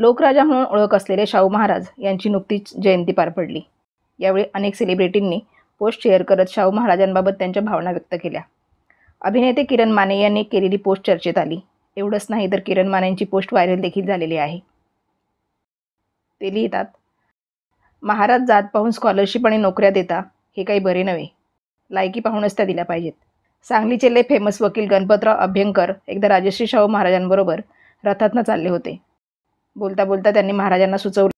लोकराजा म्हणून ओळख असलेले शाहू महाराज यांची नुकतीच जयंती पार पडली यावेळी अनेक सेलिब्रिटींनी पोस्ट शेअर करत शाहू महाराजांबाबत त्यांच्या भावना व्यक्त केल्या अभिनेते किरण माने यांनी केलेली पोस्ट चर्चेत आली एवढंच नाही तर किरण मानेंची पोस्ट व्हायरल देखील झालेली आहे ते लिहितात महाराज जात पाहून स्कॉलरशिप आणि नोकऱ्या देता हे काही बरे नव्हे लायकी पाहूनच त्या दिल्या पाहिजेत सांगली चेले फेमस वकील गणपतराव अभ्यंकर एकदा राजश्री शाहू महाराजांबरोबर रथातनं चालले होते बोलता बोलता त्यांनी महाराजांना सुचवलं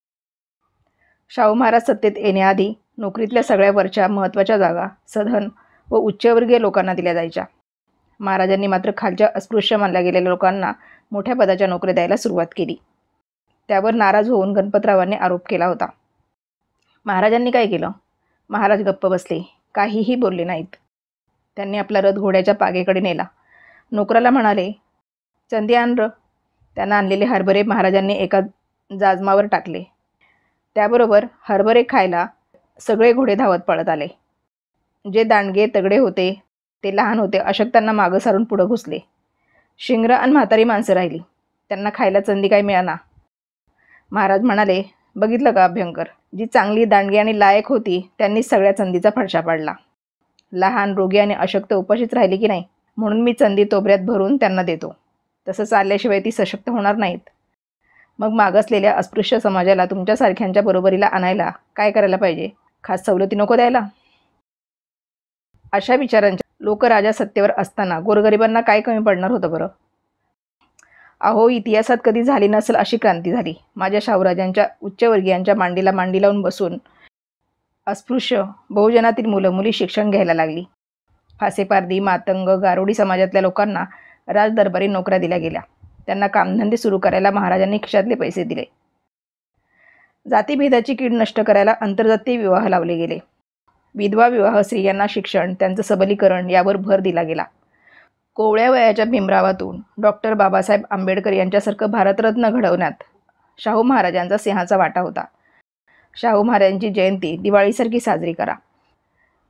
शाहू महाराज सत्तेत येण्याआधी नोकरीतल्या सगळ्या वरच्या महत्त्वाच्या जागा सधन व उच्चवर्गीय लोकांना दिल्या जायच्या महाराजांनी मात्र खालच्या अस्पृश्य मानल्या गेलेल्या लोकांना मोठ्या पदाच्या नोकऱ्या द्यायला सुरुवात केली त्यावर नाराज होऊन गणपतरावांनी आरोप केला होता महाराजांनी काय केलं महाराज गप्प बसले काहीही बोलले नाहीत त्यांनी आपला रथ घोड्याच्या पागेकडे नेला नोकराला म्हणाले चंदियान र त्यांना आणलेले हरभरे महाराजांनी एका जाजमावर टाकले त्याबरोबर हरभरे खायला सगळे घोडे धावत पळत आले जे दांडगे तगडे होते ते लहान होते अशक्तांना मागं सारून पुढं घुसले शिंग्र आणि म्हातारी माणसं राहिली त्यांना खायला चंदी काय मिळाला महाराज म्हणाले बघितलं का अभ्यंकर जी चांगली दांडगी आणि लायक होती त्यांनी सगळ्या चंदीचा फडशा पाडला लहान रोगी आणि अशक्त उपाशीच राहिली की नाही म्हणून मी चंदी तोबऱ्यात भरून त्यांना देतो तसं चालल्याशिवाय ती सशक्त होणार नाहीत मग मागसलेल्या अस्पृश्य समाजाला तुमच्यासारख्यांच्या बरोबरीला आणायला काय करायला पाहिजे खास सवलती नको द्यायला अशा विचारांच्या लोकराजा सत्तेवर असताना गोरगरिबांना काय कमी पडणार होतं बरं अहो इतिहासात कधी झाली नसेल अशी क्रांती झाली माझ्या शाहूराजांच्या उच्चवर्गीयांच्या मांडीला मांडी लावून बसून अस्पृश्य बहुजनातील मुलं मुली शिक्षण घ्यायला लागली फासेपारदी मातंग गारोडी समाजातल्या लोकांना राजदरबारी नोकऱ्या दिल्या गेल्या त्यांना कामधंदे सुरू करायला महाराजांनी खिशातले पैसे दिले जातीभेदाची कीड नष्ट करायला आंतरजातीय विवाह लावले गेले विधवा विवाह स्त्रियांना शिक्षण त्यांचं सबलीकरण यावर भर दिला गेला कोवळ्या वयाच्या भीमरावातून डॉक्टर बाबासाहेब आंबेडकर यांच्यासारखं भारतरत्न घडवण्यात शाहू महाराजांचा सिंहाचा वाटा होता शाहू महाराजांची जयंती दिवाळीसारखी साजरी करा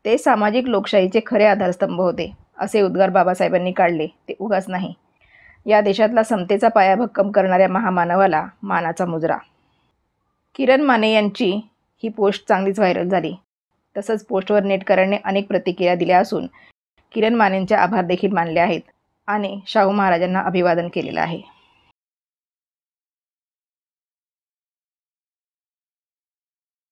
ते सामाजिक लोकशाहीचे खरे आधारस्तंभ होते असे उद्गार बाबासाहेबांनी काढले ते उगाच नाही या देशातला समतेचा पाया भक्कम करणाऱ्या महामानवाला मानाचा मुजरा किरण माने यांची ही पोस्ट चांगलीच व्हायरल झाली तसंच पोस्टवर नेटकऱ्यांनी अनेक प्रतिक्रिया दिल्या असून किरण मानेंचे आभार देखील मानले आहेत आणि शाहू महाराजांना अभिवादन केलेलं आहे